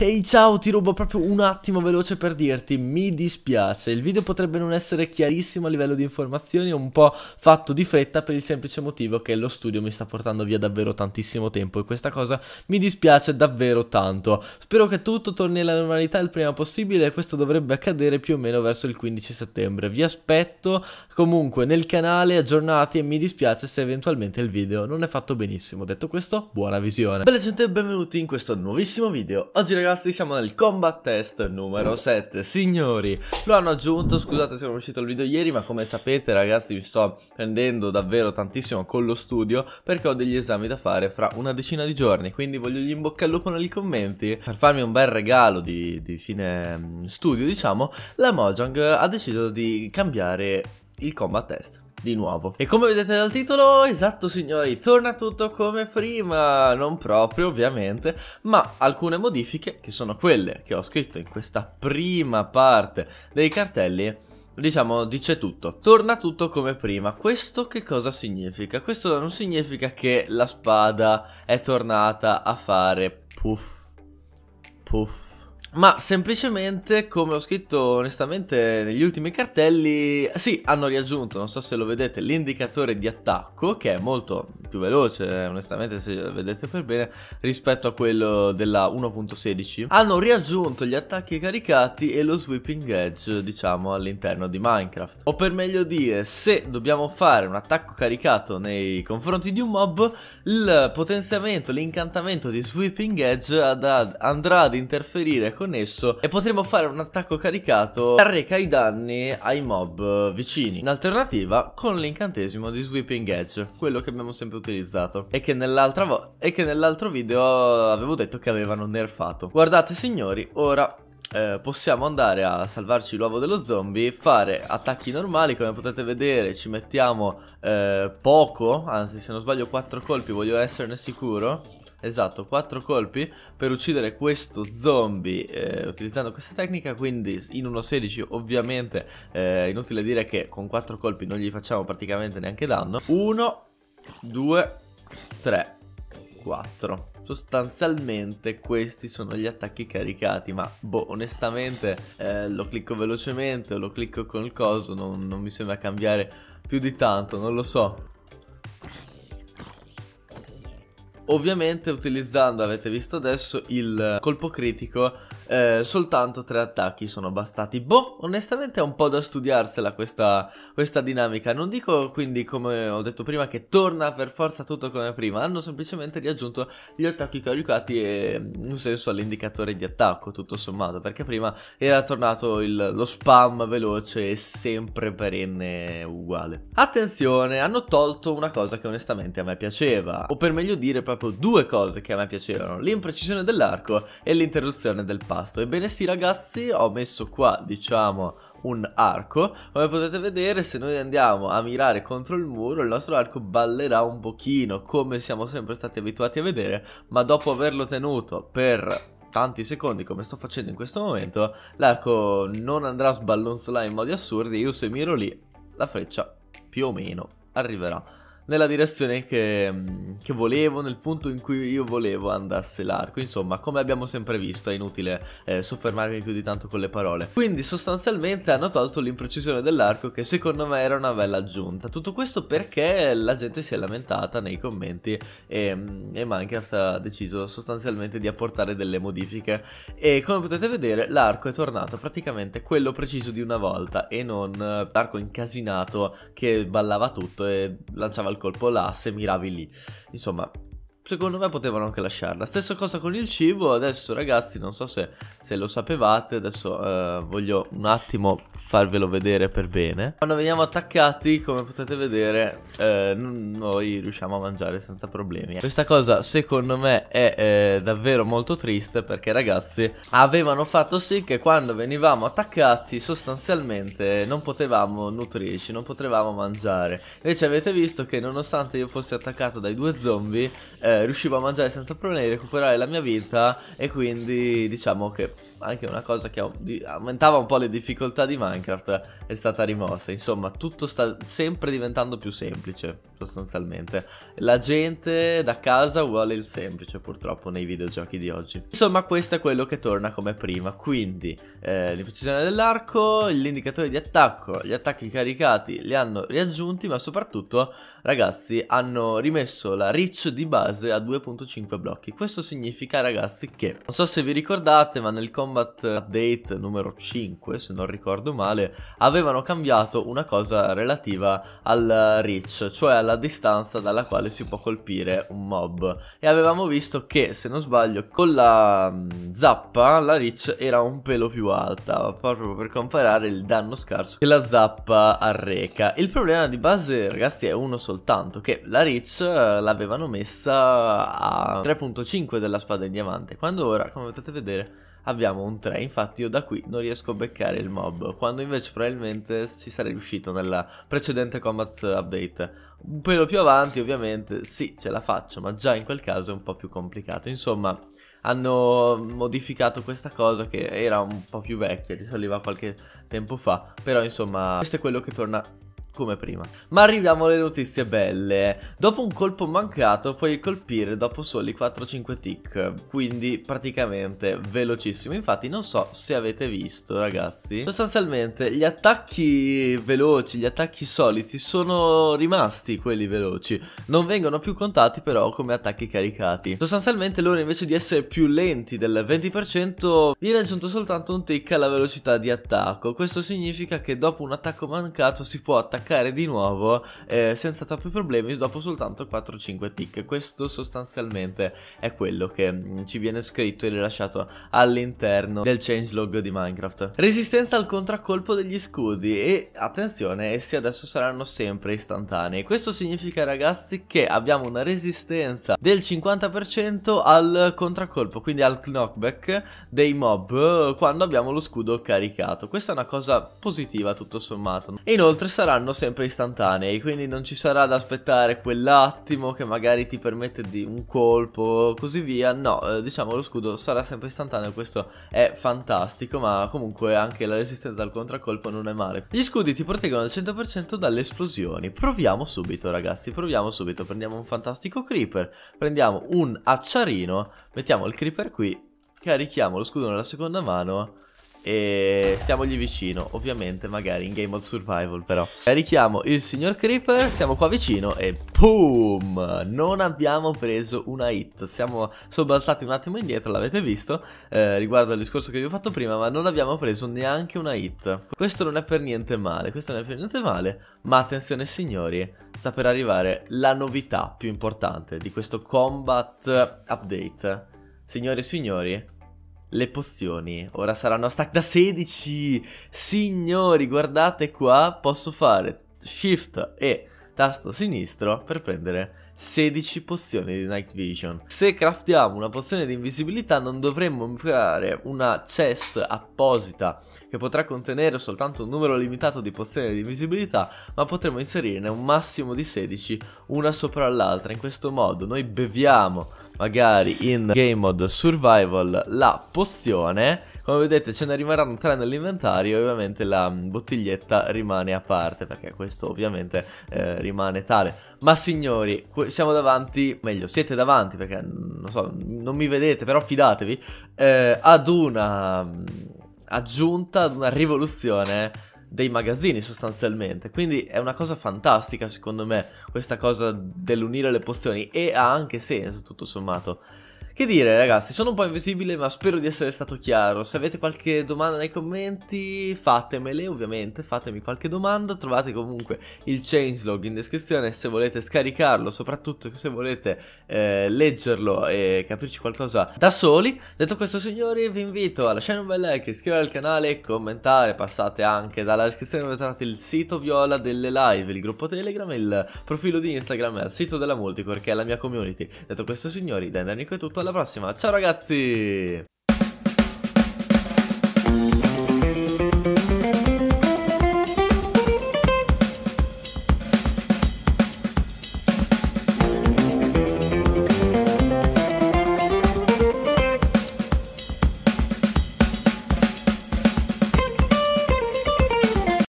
Ehi hey, ciao, ti rubo proprio un attimo veloce per dirti, mi dispiace, il video potrebbe non essere chiarissimo a livello di informazioni, è un po' fatto di fretta per il semplice motivo che lo studio mi sta portando via davvero tantissimo tempo e questa cosa mi dispiace davvero tanto. Spero che tutto torni alla normalità il prima possibile e questo dovrebbe accadere più o meno verso il 15 settembre. Vi aspetto comunque nel canale aggiornati e mi dispiace se eventualmente il video non è fatto benissimo. Detto questo, buona visione. Bella gente e benvenuti in questo nuovissimo video. Oggi ragazzi ragazzi siamo nel combat test numero 7 Signori, lo hanno aggiunto, scusate se non è uscito il video ieri Ma come sapete ragazzi mi sto prendendo davvero tantissimo con lo studio Perché ho degli esami da fare fra una decina di giorni Quindi voglio gli in bocca al lupo nei commenti Per farmi un bel regalo di, di fine mm, studio diciamo La Mojang ha deciso di cambiare il combat test di nuovo. E come vedete dal titolo, esatto signori, torna tutto come prima, non proprio ovviamente, ma alcune modifiche che sono quelle che ho scritto in questa prima parte dei cartelli diciamo, dice tutto. Torna tutto come prima. Questo che cosa significa? Questo non significa che la spada è tornata a fare puff, puff, ma semplicemente, come ho scritto onestamente negli ultimi cartelli, sì, hanno riaggiunto, non so se lo vedete, l'indicatore di attacco, che è molto più veloce, onestamente se lo vedete per bene, rispetto a quello della 1.16. Hanno riaggiunto gli attacchi caricati e lo sweeping edge, diciamo, all'interno di Minecraft. O per meglio dire, se dobbiamo fare un attacco caricato nei confronti di un mob, il potenziamento, l'incantamento di sweeping edge ad andrà ad interferire connesso e potremo fare un attacco caricato che arreca i danni ai mob vicini. In alternativa con l'incantesimo di Sweeping Edge, quello che abbiamo sempre utilizzato e che nell'altro video avevo detto che avevano nerfato. Guardate signori, ora eh, possiamo andare a salvarci l'uovo dello zombie, fare attacchi normali, come potete vedere ci mettiamo eh, poco, anzi se non sbaglio 4 colpi, voglio esserne sicuro esatto, 4 colpi per uccidere questo zombie eh, utilizzando questa tecnica, quindi in 1.16 ovviamente eh, inutile dire che con 4 colpi non gli facciamo praticamente neanche danno. 1, 2, 3, 4 sostanzialmente questi sono gli attacchi caricati ma boh onestamente eh, lo clicco velocemente o lo clicco col coso non, non mi sembra cambiare più di tanto non lo so Ovviamente utilizzando, avete visto adesso, il colpo critico eh, soltanto tre attacchi sono bastati. Boh, onestamente è un po' da studiarsela questa, questa dinamica. Non dico quindi, come ho detto prima, che torna per forza tutto come prima. Hanno semplicemente riaggiunto gli attacchi caricati e mm, un senso all'indicatore di attacco, tutto sommato. Perché prima era tornato il, lo spam veloce e sempre perenne uguale. Attenzione, hanno tolto una cosa che onestamente a me piaceva. O per meglio dire proprio due cose che a me piacevano. L'imprecisione dell'arco e l'interruzione del palo impasto. Ebbene sì ragazzi, ho messo qua, diciamo, un arco come potete vedere se noi andiamo a mirare contro il muro il nostro arco ballerà un pochino come siamo sempre stati abituati a vedere ma dopo averlo tenuto per tanti secondi come sto facendo in questo momento l'arco non andrà a sballonzolare in modi assurdi io se miro lì la freccia più o meno arriverà nella direzione che, mm, che, volevo, nel punto in cui io volevo andasse l'arco. Insomma, come abbiamo sempre visto, è inutile eh, soffermarmi più di tanto con le parole. Quindi sostanzialmente hanno tolto l'imprecisione dell'arco che secondo me era una bella aggiunta. Tutto questo perché la gente si è lamentata nei commenti e, mm, e Minecraft ha deciso sostanzialmente di apportare delle modifiche e come potete vedere l'arco è tornato praticamente quello preciso di una volta e non eh, l'arco incasinato che ballava tutto e lanciava il colpo là, se miravi lì. Insomma, Secondo me potevano anche lasciarla. Stessa cosa con il cibo. Adesso, ragazzi, non so se, se lo sapevate. Adesso eh, voglio un attimo farvelo vedere per bene. Quando veniamo attaccati, come potete vedere, eh, noi riusciamo a mangiare senza problemi. Questa cosa, secondo me, è eh, davvero molto triste perché, ragazzi, avevano fatto sì che quando venivamo attaccati, sostanzialmente non potevamo nutrirci, non potevamo mangiare. Invece avete visto che nonostante io fossi attaccato dai due zombie... Eh, riuscivo a mangiare senza problemi, recuperare la mia vita e quindi diciamo che anche una cosa che aumentava un po' le difficoltà di Minecraft è stata rimossa. Insomma, tutto sta sempre diventando più semplice, sostanzialmente. La gente da casa vuole il semplice, purtroppo, nei videogiochi di oggi. Insomma, questo è quello che torna come prima. Quindi, eh, l'imprecisione dell'arco, l'indicatore di attacco, gli attacchi caricati li hanno riaggiunti, ma soprattutto, ragazzi, hanno rimesso la reach di base a 2.5 blocchi. Questo significa, ragazzi, che... Non so se vi ricordate, ma nel commento Combat Update numero 5, se non ricordo male, avevano cambiato una cosa relativa al reach, cioè alla distanza dalla quale si può colpire un mob. E avevamo visto che, se non sbaglio, con la mm, zappa la reach era un pelo più alta, proprio per comparare il danno scarso che la zappa arreca. Il problema di base, ragazzi, è uno soltanto, che la reach eh, l'avevano messa a 3.5 della spada in diamante, quando ora, come potete vedere, abbiamo un 3, infatti io da qui non riesco a beccare il mob, quando invece probabilmente ci sarei riuscito nella precedente combat update. Un pelo più avanti ovviamente sì ce la faccio, ma già in quel caso è un po' più complicato, insomma hanno modificato questa cosa che era un po' più vecchia, risaleva qualche tempo fa, però insomma questo è quello che torna come prima. Ma arriviamo alle notizie belle. Dopo un colpo mancato puoi colpire dopo soli 4-5 tick, quindi praticamente velocissimo. Infatti non so se avete visto ragazzi, sostanzialmente gli attacchi veloci, gli attacchi soliti sono rimasti quelli veloci, non vengono più contati però come attacchi caricati. Sostanzialmente loro invece di essere più lenti del 20% viene aggiunto soltanto un tick alla velocità di attacco, questo significa che dopo un attacco mancato si può attaccare attaccare di nuovo eh, senza troppi problemi dopo soltanto 4-5 tick. Questo sostanzialmente è quello che mm, ci viene scritto e rilasciato all'interno del changelog di Minecraft. Resistenza al contraccolpo degli scudi e attenzione, essi adesso saranno sempre istantanei. Questo significa ragazzi che abbiamo una resistenza del 50% al contraccolpo, quindi al knockback dei mob quando abbiamo lo scudo caricato. Questa è una cosa positiva tutto sommato. E inoltre saranno saranno sempre istantanei, quindi non ci sarà da aspettare quell'attimo che magari ti permette di un colpo, così via. No, eh, diciamo lo scudo sarà sempre istantaneo, questo è fantastico, ma comunque anche la resistenza al contraccolpo non è male. Gli scudi ti proteggono al 100% dalle esplosioni. Proviamo subito, ragazzi, proviamo subito. Prendiamo un fantastico creeper, prendiamo un acciarino, mettiamo il creeper qui, carichiamo lo scudo nella seconda mano e siamo lì vicino, ovviamente magari in Game of Survival però. Carichiamo il signor Creeper, siamo qua vicino e boom! Non abbiamo preso una hit, siamo sobbalzati un attimo indietro, l'avete visto, eh, riguardo al discorso che vi ho fatto prima, ma non abbiamo preso neanche una hit. Questo non è per niente male, questo non è per niente male, ma attenzione signori, sta per arrivare la novità più importante di questo combat update. Signore e signori, le pozioni ora saranno stack da 16 Signori guardate qua posso fare shift e tasto sinistro per prendere 16 pozioni di night vision Se craftiamo una pozione di invisibilità non dovremmo creare una chest apposita Che potrà contenere soltanto un numero limitato di pozioni di invisibilità Ma potremo inserirne un massimo di 16 una sopra l'altra In questo modo noi beviamo magari in game mode survival la pozione come vedete ce ne rimarranno tre nell'inventario e ovviamente la mm, bottiglietta rimane a parte perché questo ovviamente eh, rimane tale. Ma signori, siamo davanti, meglio siete davanti perché mm, non so, non mi vedete però fidatevi, eh, ad una mm, aggiunta, ad una rivoluzione dei magazzini sostanzialmente. Quindi è una cosa fantastica secondo me questa cosa dell'unire le pozioni e ha anche senso tutto sommato. Che dire ragazzi, sono un po' invisibile ma spero di essere stato chiaro. Se avete qualche domanda nei commenti fatemele ovviamente, fatemi qualche domanda. Trovate comunque il changelog in descrizione se volete scaricarlo, soprattutto se volete eh, leggerlo e capirci qualcosa da soli. Detto questo signori vi invito a lasciare un bel like, iscrivervi al canale, e commentare, passate anche dalla descrizione dove trovate il sito viola delle live, il gruppo Telegram, il profilo di Instagram, e il sito della Multicore che è la mia community. Detto questo signori, da Enrico è tutto, alla alla prossima, ciao ragazzi!